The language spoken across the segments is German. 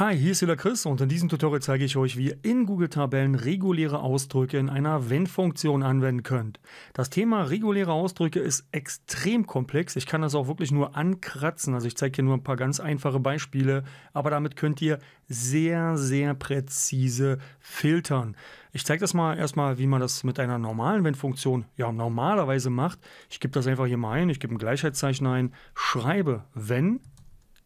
Hi, hier ist wieder Chris und in diesem Tutorial zeige ich euch, wie ihr in Google Tabellen reguläre Ausdrücke in einer Wenn-Funktion anwenden könnt. Das Thema reguläre Ausdrücke ist extrem komplex. Ich kann das auch wirklich nur ankratzen. Also ich zeige hier nur ein paar ganz einfache Beispiele, aber damit könnt ihr sehr, sehr präzise filtern. Ich zeige das mal erstmal, wie man das mit einer normalen Wenn-Funktion ja normalerweise macht. Ich gebe das einfach hier mal ein, ich gebe ein Gleichheitszeichen ein, schreibe wenn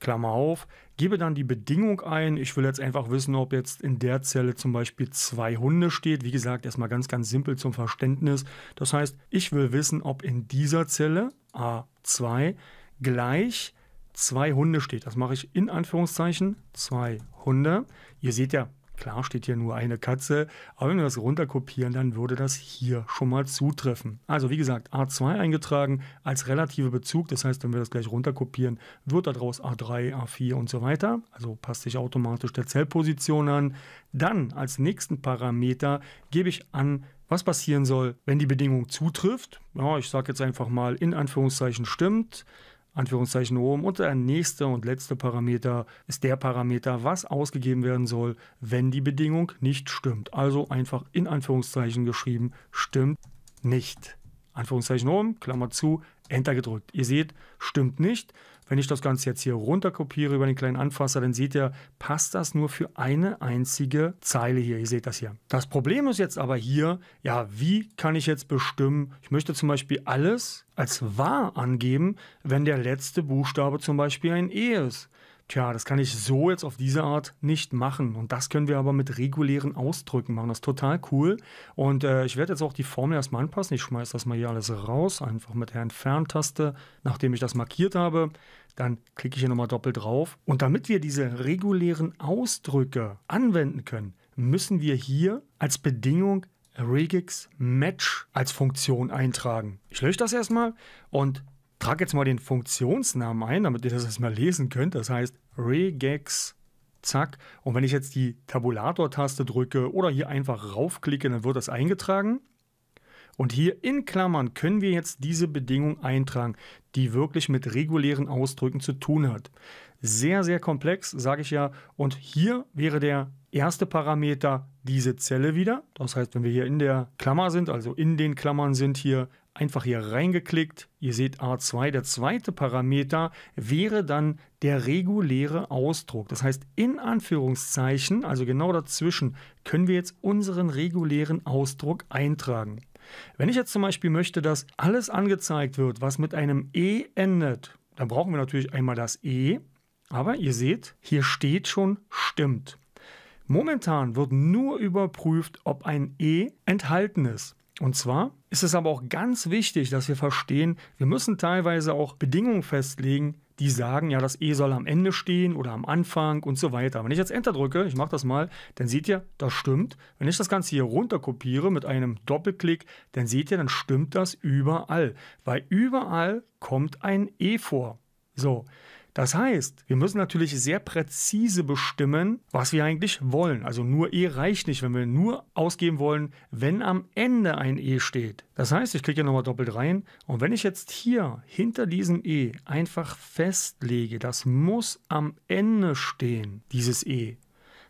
Klammer auf, gebe dann die Bedingung ein, ich will jetzt einfach wissen, ob jetzt in der Zelle zum Beispiel zwei Hunde steht. Wie gesagt, erstmal ganz, ganz simpel zum Verständnis. Das heißt, ich will wissen, ob in dieser Zelle A2 gleich zwei Hunde steht. Das mache ich in Anführungszeichen, zwei Hunde. Ihr seht ja, Klar steht hier nur eine Katze, aber wenn wir das runterkopieren, dann würde das hier schon mal zutreffen. Also wie gesagt, A2 eingetragen als relative Bezug, das heißt, wenn wir das gleich runterkopieren, wird daraus A3, A4 und so weiter. Also passt sich automatisch der Zellposition an. Dann als nächsten Parameter gebe ich an, was passieren soll, wenn die Bedingung zutrifft. Ja, ich sage jetzt einfach mal in Anführungszeichen stimmt. Anführungszeichen oben. Und der nächste und letzte Parameter ist der Parameter, was ausgegeben werden soll, wenn die Bedingung nicht stimmt. Also einfach in Anführungszeichen geschrieben, stimmt nicht. Anführungszeichen oben, Klammer zu, Enter gedrückt. Ihr seht, stimmt nicht. Wenn ich das Ganze jetzt hier runterkopiere über den kleinen Anfasser, dann seht ihr, passt das nur für eine einzige Zeile hier. Ihr seht das hier. Das Problem ist jetzt aber hier, ja, wie kann ich jetzt bestimmen, ich möchte zum Beispiel alles als wahr angeben, wenn der letzte Buchstabe zum Beispiel ein E ist tja, das kann ich so jetzt auf diese Art nicht machen. Und das können wir aber mit regulären Ausdrücken machen. Das ist total cool. Und äh, ich werde jetzt auch die Formel erstmal anpassen. Ich schmeiße das mal hier alles raus, einfach mit der Entferntaste. Nachdem ich das markiert habe, dann klicke ich hier nochmal doppelt drauf. Und damit wir diese regulären Ausdrücke anwenden können, müssen wir hier als Bedingung regex match als Funktion eintragen. Ich lösche das erstmal und trage jetzt mal den Funktionsnamen ein, damit ihr das erstmal lesen könnt. Das heißt regex, zack. Und wenn ich jetzt die Tabulator-Taste drücke oder hier einfach raufklicke, dann wird das eingetragen. Und hier in Klammern können wir jetzt diese Bedingung eintragen, die wirklich mit regulären Ausdrücken zu tun hat. Sehr, sehr komplex, sage ich ja. Und hier wäre der erste Parameter diese Zelle wieder. Das heißt, wenn wir hier in der Klammer sind, also in den Klammern sind hier einfach hier reingeklickt. Ihr seht A2. Der zweite Parameter wäre dann der reguläre Ausdruck. Das heißt, in Anführungszeichen, also genau dazwischen, können wir jetzt unseren regulären Ausdruck eintragen. Wenn ich jetzt zum Beispiel möchte, dass alles angezeigt wird, was mit einem E endet, dann brauchen wir natürlich einmal das E. Aber ihr seht, hier steht schon stimmt. Momentan wird nur überprüft, ob ein E enthalten ist. Und zwar ist es aber auch ganz wichtig, dass wir verstehen, wir müssen teilweise auch Bedingungen festlegen, die sagen, ja, das E soll am Ende stehen oder am Anfang und so weiter. Wenn ich jetzt Enter drücke, ich mache das mal, dann seht ihr, das stimmt. Wenn ich das Ganze hier runter kopiere mit einem Doppelklick, dann seht ihr, dann stimmt das überall, weil überall kommt ein E vor. So, das heißt, wir müssen natürlich sehr präzise bestimmen, was wir eigentlich wollen. Also nur E reicht nicht, wenn wir nur ausgeben wollen, wenn am Ende ein E steht. Das heißt, ich klicke hier nochmal doppelt rein und wenn ich jetzt hier hinter diesem E einfach festlege, das muss am Ende stehen, dieses E,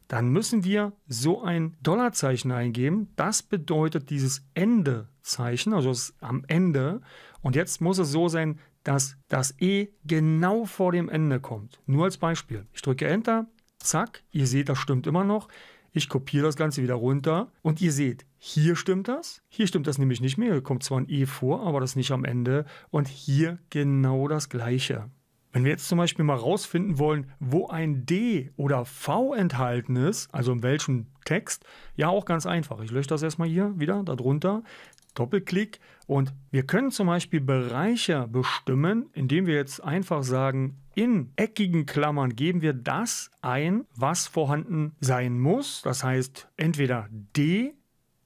dann müssen wir so ein Dollarzeichen eingeben. Das bedeutet dieses Ende-Zeichen, also das am Ende. Und jetzt muss es so sein, dass das E genau vor dem Ende kommt. Nur als Beispiel. Ich drücke Enter, zack, ihr seht, das stimmt immer noch. Ich kopiere das Ganze wieder runter und ihr seht, hier stimmt das, hier stimmt das nämlich nicht mehr. Hier kommt zwar ein E vor, aber das nicht am Ende. Und hier genau das gleiche. Wenn wir jetzt zum Beispiel mal rausfinden wollen, wo ein D oder V enthalten ist, also in welchem Text, ja auch ganz einfach. Ich lösche das erstmal hier wieder darunter. Doppelklick und wir können zum Beispiel Bereiche bestimmen, indem wir jetzt einfach sagen, in eckigen Klammern geben wir das ein, was vorhanden sein muss. Das heißt entweder D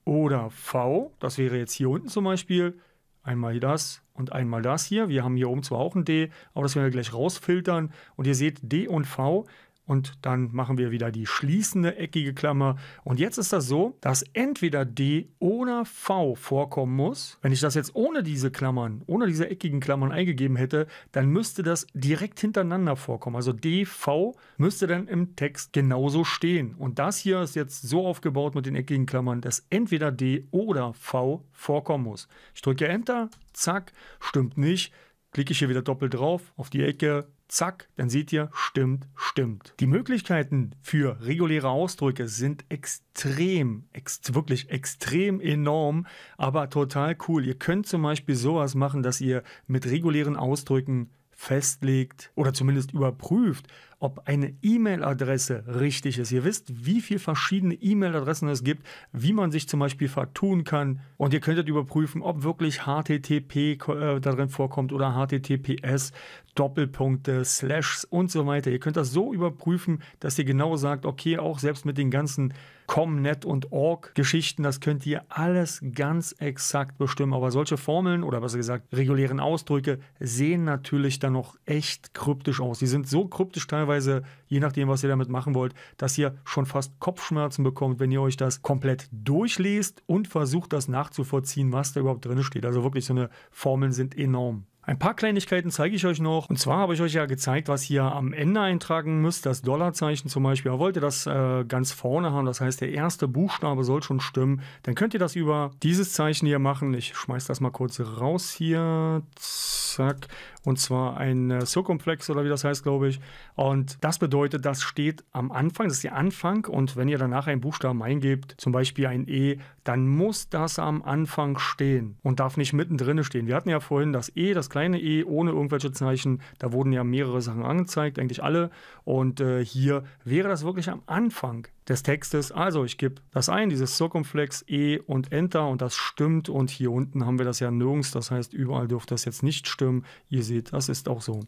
oder V. Das wäre jetzt hier unten zum Beispiel einmal das und einmal das hier. Wir haben hier oben zwar auch ein D, aber das werden wir gleich rausfiltern. Und ihr seht, D und V und dann machen wir wieder die schließende eckige Klammer. Und jetzt ist das so, dass entweder D oder V vorkommen muss. Wenn ich das jetzt ohne diese Klammern, ohne diese eckigen Klammern eingegeben hätte, dann müsste das direkt hintereinander vorkommen. Also D, V müsste dann im Text genauso stehen. Und das hier ist jetzt so aufgebaut mit den eckigen Klammern, dass entweder D oder V vorkommen muss. Ich drücke Enter, zack, stimmt nicht Klicke ich hier wieder doppelt drauf auf die Ecke, zack, dann seht ihr, stimmt, stimmt. Die Möglichkeiten für reguläre Ausdrücke sind extrem, ext wirklich extrem enorm, aber total cool. Ihr könnt zum Beispiel sowas machen, dass ihr mit regulären Ausdrücken festlegt oder zumindest überprüft, ob eine E-Mail-Adresse richtig ist. Ihr wisst, wie viele verschiedene E-Mail-Adressen es gibt, wie man sich zum Beispiel vertun kann. Und ihr könntet überprüfen, ob wirklich HTTP äh, darin vorkommt oder HTTPS. Doppelpunkte, Slashs und so weiter. Ihr könnt das so überprüfen, dass ihr genau sagt, okay, auch selbst mit den ganzen Comnet und Org Geschichten, das könnt ihr alles ganz exakt bestimmen. Aber solche Formeln oder besser gesagt regulären Ausdrücke sehen natürlich dann noch echt kryptisch aus. Die sind so kryptisch teilweise, je nachdem, was ihr damit machen wollt, dass ihr schon fast Kopfschmerzen bekommt, wenn ihr euch das komplett durchlest und versucht, das nachzuvollziehen, was da überhaupt drin steht. Also wirklich, so eine Formeln sind enorm. Ein paar Kleinigkeiten zeige ich euch noch. Und zwar habe ich euch ja gezeigt, was ihr am Ende eintragen müsst. Das Dollarzeichen zum Beispiel. Ihr wollt ihr das äh, ganz vorne haben, das heißt der erste Buchstabe soll schon stimmen. Dann könnt ihr das über dieses Zeichen hier machen. Ich schmeiße das mal kurz raus hier. Zack. Und zwar ein äh, Circumflex oder wie das heißt, glaube ich. Und das bedeutet, das steht am Anfang. Das ist der Anfang. Und wenn ihr danach einen Buchstaben eingebt, zum Beispiel ein E, dann muss das am Anfang stehen und darf nicht mittendrin stehen. Wir hatten ja vorhin das E, das kleine kleine E ohne irgendwelche Zeichen. Da wurden ja mehrere Sachen angezeigt, eigentlich alle. Und äh, hier wäre das wirklich am Anfang des Textes. Also ich gebe das ein, dieses Circumflex E und Enter und das stimmt. Und hier unten haben wir das ja nirgends. Das heißt, überall dürfte das jetzt nicht stimmen. Ihr seht, das ist auch so.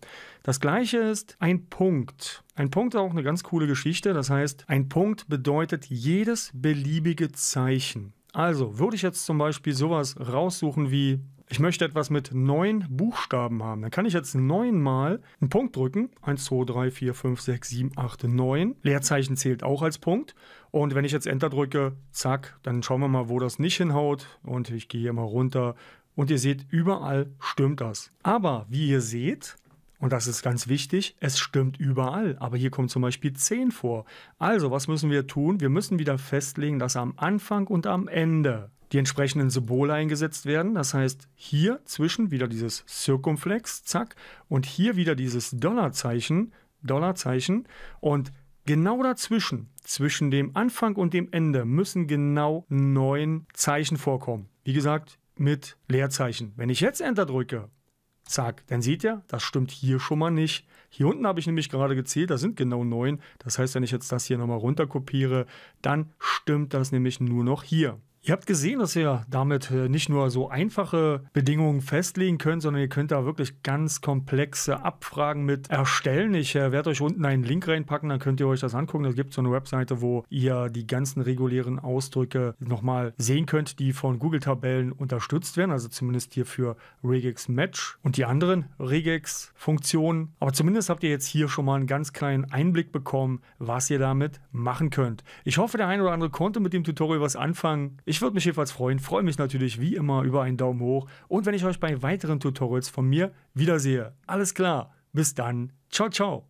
Das gleiche ist ein Punkt. Ein Punkt ist auch eine ganz coole Geschichte. Das heißt, ein Punkt bedeutet jedes beliebige Zeichen. Also würde ich jetzt zum Beispiel sowas raussuchen wie ich möchte etwas mit neun Buchstaben haben. Dann kann ich jetzt neunmal einen Punkt drücken. 1, 2, 3, 4, 5, 6, 7, 8, 9. Leerzeichen zählt auch als Punkt. Und wenn ich jetzt Enter drücke, zack, dann schauen wir mal, wo das nicht hinhaut. Und ich gehe hier mal runter. Und ihr seht, überall stimmt das. Aber wie ihr seht, und das ist ganz wichtig, es stimmt überall. Aber hier kommt zum Beispiel 10 vor. Also, was müssen wir tun? Wir müssen wieder festlegen, dass am Anfang und am Ende die entsprechenden Symbole eingesetzt werden. Das heißt, hier zwischen wieder dieses Zirkumflex, zack, und hier wieder dieses Dollarzeichen, Dollarzeichen und Genau dazwischen, zwischen dem Anfang und dem Ende, müssen genau neun Zeichen vorkommen. Wie gesagt, mit Leerzeichen. Wenn ich jetzt Enter drücke, zack, dann seht ihr, das stimmt hier schon mal nicht. Hier unten habe ich nämlich gerade gezählt, da sind genau neun. Das heißt, wenn ich jetzt das hier nochmal runter kopiere, dann stimmt das nämlich nur noch hier. Ihr habt gesehen, dass ihr damit äh, nicht nur so einfache Bedingungen festlegen könnt, sondern ihr könnt da wirklich ganz komplexe Abfragen mit erstellen. Ich äh, werde euch unten einen Link reinpacken, dann könnt ihr euch das angucken. Es gibt so eine Webseite, wo ihr die ganzen regulären Ausdrücke nochmal sehen könnt, die von Google-Tabellen unterstützt werden, also zumindest hier für Regex Match und die anderen Regex-Funktionen. Aber zumindest habt ihr jetzt hier schon mal einen ganz kleinen Einblick bekommen, was ihr damit machen könnt. Ich hoffe, der eine oder andere konnte mit dem Tutorial was anfangen. Ich würde mich jedenfalls freuen, freue mich natürlich wie immer über einen Daumen hoch und wenn ich euch bei weiteren Tutorials von mir wiedersehe. Alles klar, bis dann, ciao, ciao.